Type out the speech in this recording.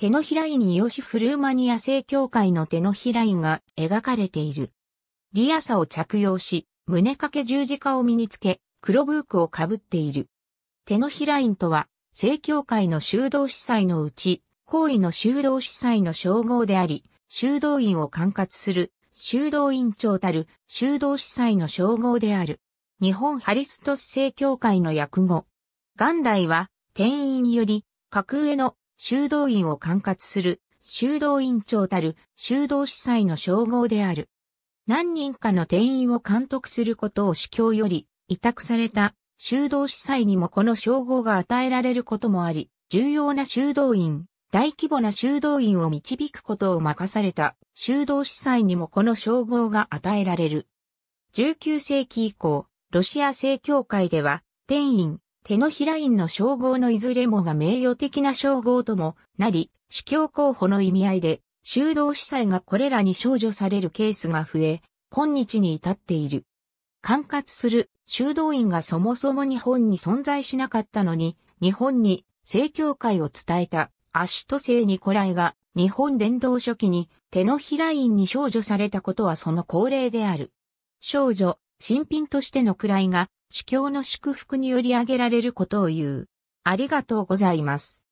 手のひら絵にイオシフルーマニア正教会の手のひらンが描かれている。リアサを着用し、胸掛け十字架を身につけ、黒ブークをかぶっている。手のひらインとは、正教会の修道司祭のうち、行為の修道司祭の称号であり、修道院を管轄する、修道院長たる修道司祭の称号である。日本ハリストス正教会の訳語。元来は、店員により、格上の修道院を管轄する、修道院長たる、修道司祭の称号である。何人かの定員を監督することを司教より委託された修道司祭にもこの称号が与えられることもあり、重要な修道院、大規模な修道院を導くことを任された修道司祭にもこの称号が与えられる。19世紀以降、ロシア正教会では、天院、手のひらンの称号のいずれもが名誉的な称号ともなり、主教候補の意味合いで、修道司祭がこれらに少女されるケースが増え、今日に至っている。管轄する修道院がそもそも日本に存在しなかったのに、日本に正教会を伝えたアシト聖ニコライが日本伝道初期に手のひら院に少女されたことはその恒例である。少女、新品としての位が主教の祝福により挙げられることを言う。ありがとうございます。